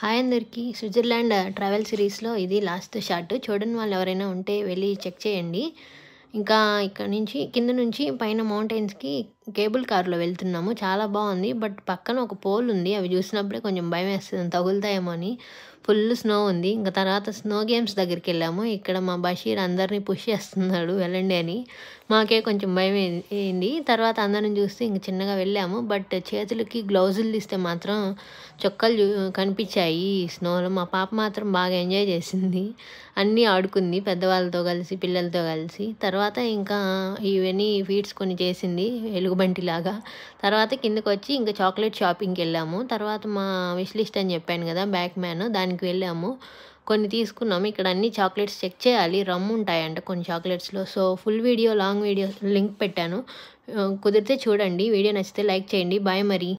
hi అందరికీ Switzerland travel సిరీస్లో ఇది లాస్ట్ షార్ట్ చూడని వాళ్ళు ఎవరైనా ఉంటే వెళ్ళి చెక్ చేయండి ఇంకా ఇక్కడ నుంచి కింద నుంచి పైన మౌంటైన్స్కి కేబుల్ కార్లో వెళ్తున్నాము చాలా బాగుంది బట్ పక్కన ఒక పోల్ ఉంది అవి చూసినప్పుడే కొంచెం భయం వేస్తుంది తగులుతాయేమో అని ఫుల్ స్నో ఉంది ఇంకా తర్వాత స్నో గేమ్స్ దగ్గరికి వెళ్ళాము ఇక్కడ మా బషీర్ అందరినీ పుష్ చేస్తున్నాడు వెళ్ళండి అని మాకే కొంచెం భయం అయింది తర్వాత అందరం చూస్తే ఇంక చిన్నగా వెళ్ళాము బట్ చేతులకి గ్లౌజులు తీస్తే మాత్రం చొక్కలు కనిపించాయి స్నోలో మా పాప మాత్రం బాగా ఎంజాయ్ చేసింది అన్నీ ఆడుకుంది పెద్దవాళ్ళతో కలిసి పిల్లలతో కలిసి తర్వాత ఇంకా ఇవన్నీ ఫీడ్స్ కొన్ని చేసింది ఎలుగుబంటిలాగా తర్వాత కిందకు వచ్చి ఇంకా చాక్లెట్ షాపింగ్కి వెళ్ళాము తర్వాత మా విష్లిస్ట్ అని చెప్పాను కదా బ్యాక్ మ్యాన్ దానికి వెళ్ళాము కొన్ని తీసుకున్నాం ఇక్కడ అన్ని చాక్లెట్స్ చెక్ చేయాలి రమ్ ఉంటాయంట కొన్ని చాక్లెట్స్లో so full video long video link పెట్టాను కుదిరితే చూడండి వీడియో నచ్చితే లైక్ చేయండి బాయ్ మరి